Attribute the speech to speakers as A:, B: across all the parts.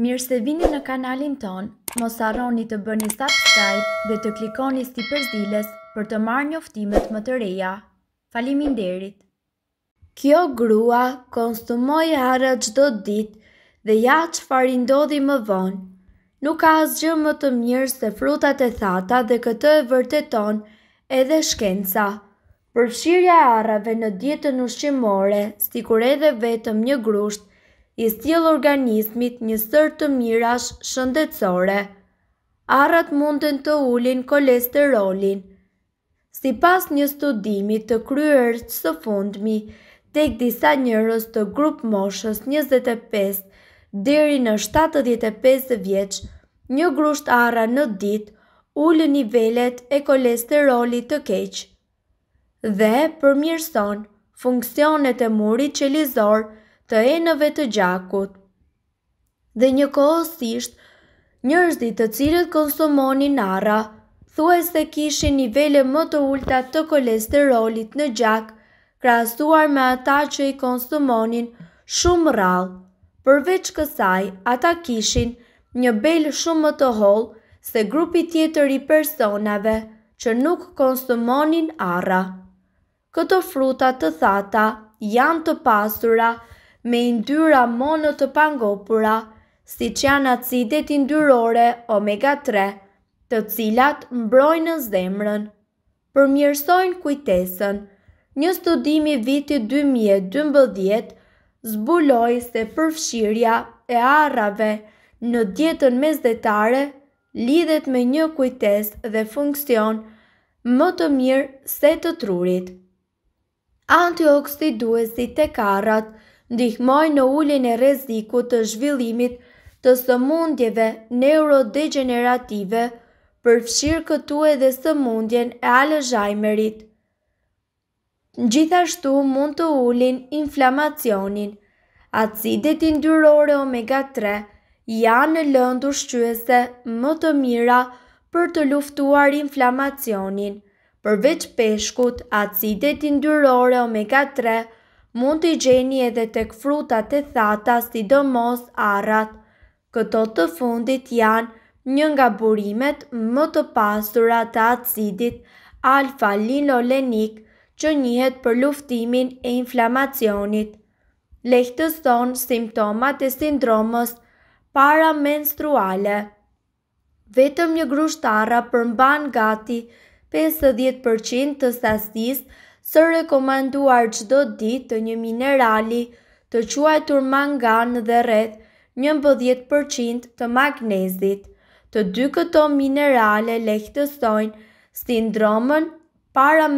A: Mirë se vini në kanalin ton, mos arroni të bëni subscribe dhe të klikoni sti përzilës për të marrë një më të reja. Falimin derit! Kjo grua konstumoj arra gjdo dit dhe ja që farindodhi më vonë. Nuk ka asgjë më të mirë se frutat e thata dhe këtë e vërteton edhe shkenca. Përshirja arrave në dietën ushqimore, stikur edhe vetëm një grusht, i stjel organizmit një sërë të mirash shëndetsore. Arat mundën të ulin kolesterolin. Si pas një studimi të kryer së fundmi, tek disa njërës të grup moshës 25 deri në 75 vjeq, një grusht arra në dit ullë nivellet e kolesterolit të keqë dhe përmirëson funksionet e murit qelizorë të enëve të gjakut. Dhe një kohësisht, njërzit të cilët konsumoni nara, thua se kishë nivele më të ulta të kolesterolit në gjak, krasuar me ata që i konsumonin shumë rral. Përveç kësaj, ata kishin një belë shumë më të holë se grupi tjetër i personave që nuk konsumonin arra. Këto fruta të thata janë të pasura të me indyra mono të pangopura, si që janë acidet indyrore omega 3, të cilat mbrojnë zemrën. Përmjërsojnë kujtesën, një studimi viti 2012 zbuloj se përfshirja e arrave në djetën zdetare lidhet me një kujtes dhe funksion më të mirë se të trurit. Antioksiduesit e karat ndihmojnë në ullin e rrezikut të zhvillimit të sëmundjeve neurodegenerative, përfshirë këtu edhe sëmundjen e Alzheimerit. Gjithashtu mund të ullin inflamacionin. Acidet indyrore omega 3 janë në lëndu shqyese më të mira për të luftuar inflamacionin. Përveç peshkut, acidet indyrore omega 3 mund të i gjeni edhe të këfrutat e thata si do mos arat. Këto të fundit janë një nga burimet më të pasura të acidit alfa-linolenik që njëhet për luftimin e inflamacionit. Lehtës tonë simptomat e sindromës para menstruale. Vetëm një grushtara përmban gati 50% të sasisë së rekomanduar qdo dit të një minerali të quajtur mangan dhe rreth një mbëdhjet përqind të magnezit. Të dy këto minerale lehtësojnë sindromën para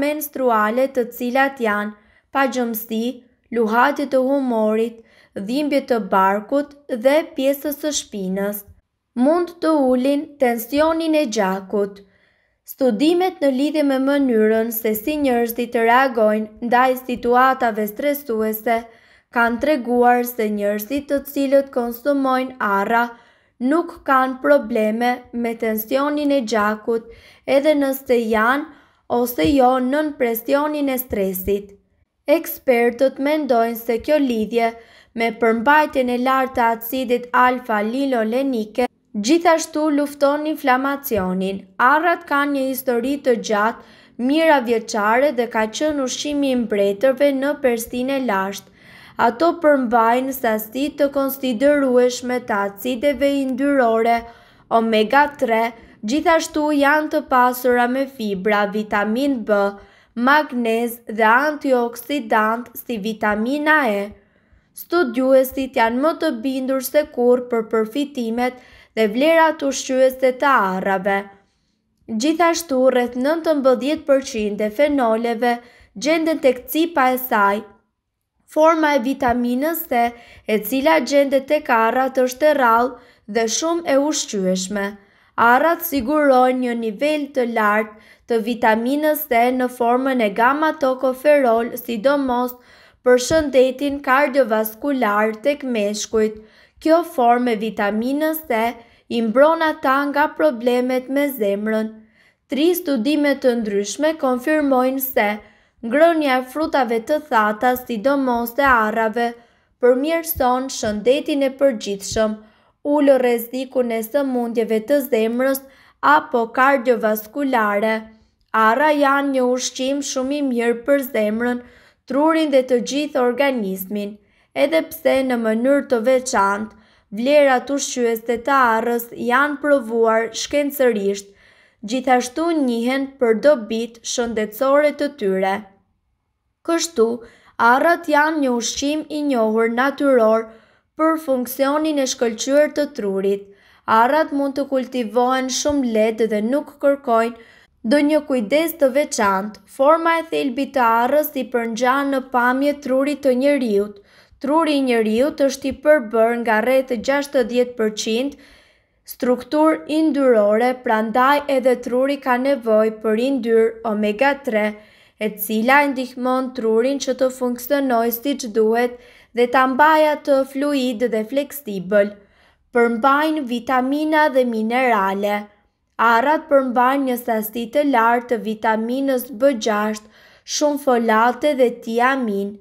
A: të cilat janë pa gjëmsti, luhatit të humorit, dhimbje të barkut dhe pjesës të shpinës. Mund të ulin tensionin e gjakut. Studimet në lidhje me mënyrën se si njerëzit të reagojnë ndaj situatave stresuese kanë treguar se njerëzit të cilët konsumojnë arra nuk kanë probleme me tensionin e gjakut edhe nëse janë ose jo nën presionin e stresit. Ekspertët mendojnë se kjo lidhje me përmbajtjen e lartë të acidit alfa-linolenike Gjithashtu lufton inflamacionin, arrat ka një histori të gjatë, mira vjeqare dhe ka qënë ushimi mbretërve në përstin e lashtë. Ato përmbajnë sasti të konstiderueshme të acideve indyrore, omega 3, gjithashtu janë të pasura me fibra, vitamin b magnez dhe antioksidant si vitamina E. Studiuesit janë më të bindur se kur për përfitimet dhe vlera të ushqyës të të arrave. Gjithashtu rreth 19% e fenoleve gjenden të pa e saj, forma e vitaminës C, e cila gjendet tek arrat është e rrallë dhe shumë e ushqyeshme. Arrat sigurojnë një nivel të lartë të vitaminës e në formën e gamma tokoferol, sidomos për shëndetin kardiovaskular tek meshkujt. Kjo formë e vitaminës C i mbron ata nga problemet me zemrën. Tri studime të ndryshme konfirmojnë se ngrënja e frutave të thata, sidomos e arrave, përmirëson shëndetin e përgjithshëm, ul rrezikun e sëmundjeve të zemrës apo kardiovaskulare. Arra janë një ushqim shumë i mirë për zemrën, trurin dhe të gjithë organizmin edhe pse në mënyrë të veçant, vlerat ushqyës të të arës janë provuar shkencërisht, gjithashtu njihen për dobit shëndetsore të tyre. Kështu, arët janë një ushqim i njohur naturor për funksionin e shkëllqyër të trurit. Arët mund të kultivohen shumë letë dhe nuk kërkojnë do një kujdes të veçantë, forma e thelbit të arës i përngja në pamje trurit të njëriut, Truri i njeriu është i përbërë nga rreth 60% struktur yndyrore, prandaj edhe truri ka nevojë për indyr omega 3, e cila ndihmon trurin që të funksionojë siç duhet dhe ta mbajë atë fluid dhe fleksibël. Përmbajnë vitamina dhe minerale. Arrat përmbajnë një sasi të lartë të vitaminës B6, shumë folate dhe tiaminë,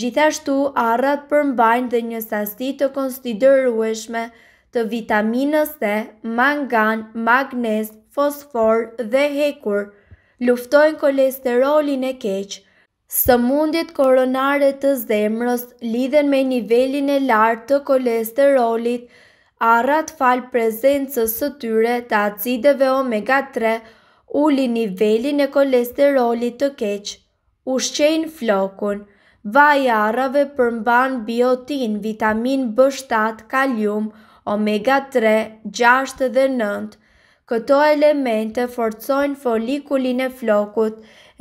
A: Gjithashtu, arrat përmbajnë dhe një sasi të konsiderueshme të vitaminës C, mangan, magnez, fosfor dhe hekur, luftojnë kolesterolin e keq. Sëmundjet koronare të zemrës lidhen me nivelin e lartë të kolesterolit, arrat fal prezencës së tyre të acideve omega 3, ulin nivelin e kolesterolit të keq. Ushqejnë flokun – Vaj arrave përmban biotin, vitamin B7, kalium, omega 3, 6 dhe 9. Këto elemente forcojnë folikulin e flokut,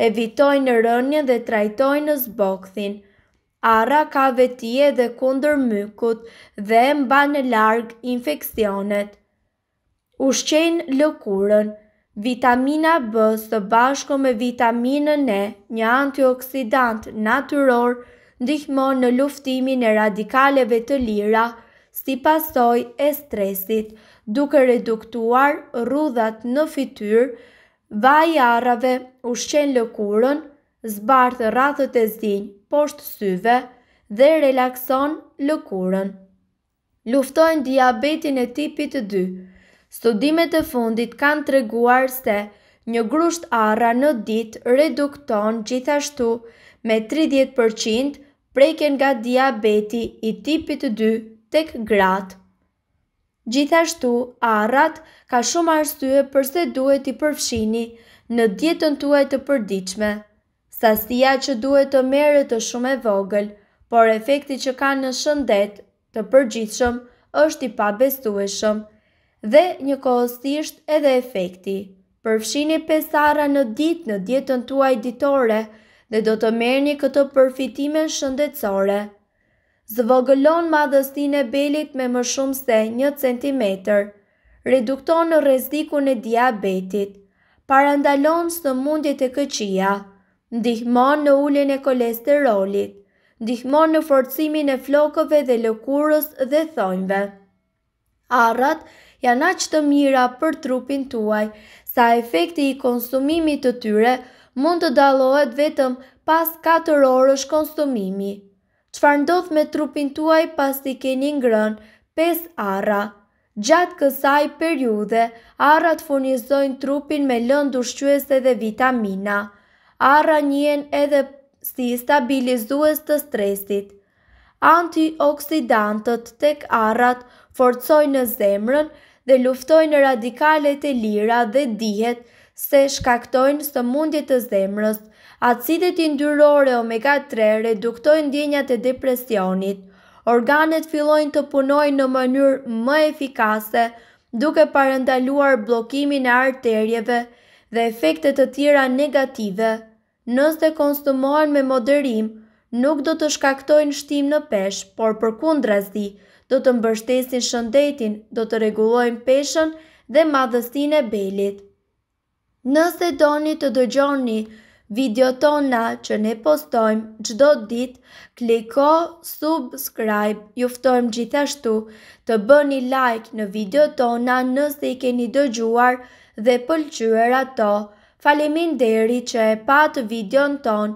A: evitojnë rënjën dhe trajtojnë zbokthin. Ara ka vetije dhe kundër mykut dhe mban larg infeksionet. Ushqen lëkurën. Vitamina B së bashku me vitaminën E, një antioksidant natyror, ndihmon në luftimin e radikaleve të lira si pasoj e stresit, duke reduktuar rrudhat në fityr, vaj arave ushqen lëkurën, zbartë rathët e zinjë poshtë syve dhe relakson lëkurën. Luftojnë diabetin e tipit 2, Studimet e fundit kanë të reguar se një grusht arra në dit redukton gjithashtu me 30% preken nga diabeti i tipit 2 tek gratë. Gjithashtu, arrat ka shumë arstuje përse duhet i përfshini në dietën tuaj të përdiqme. Sastia që duhet të mere të shumë e vogël, por efekti që ka në shëndet të përgjithshëm është i pabestueshëm dhe një kohëstisht edhe efekti. Përfshini pesara në dit në djetën tuaj ditore dhe do të merni këto përfitime shëndetsore. Zvogëlon madhëstin e belit me më shumë se një centimeter, redukton në rezdiku në diabetit, parandalon së mundit e këqia, ndihmon në ullin e kolesterolit, ndihmon në forcimin e flokove dhe lëkurës dhe thonjve. Arrat janë aqë të mira për trupin tuaj, sa efekti i konsumimit të tyre mund të dalohet vetëm pas 4 orësh konsumimi. Çfarë ndodh me trupin tuaj pas të keni ngrën 5 arra? Gjatë kësaj periude, arrat furnizojnë trupin me lëndë ushqyese dhe vitamina. Arra njen edhe si stabilizues të stresit. Antioksidantët tek arrat forcojnë në zemrën dhe luftojnë radikalet e lira dhe dihet se shkaktojnë së mundjet të zemrës. Acidet indyrore omega-3 reduktojnë djenjat e depresionit. Organet fillojnë të punojnë në mënyrë më efikase duke parendaluar blokimin e arterjeve dhe efektet të tjera negative. Nëse konsumohen me moderim, nuk do të shkaktojnë shtim në pesh, por për kundrazi, do të mbështesin shëndetin, do të regulojnë peshën dhe madhësin e belit. Nëse doni të dëgjoni video tona që ne postojmë gjdo dit, kliko subscribe, juftojmë gjithashtu të bëni like në video tona nëse i keni dëgjuar dhe pëlqyër ato. Falimin deri që e patë videon tonë,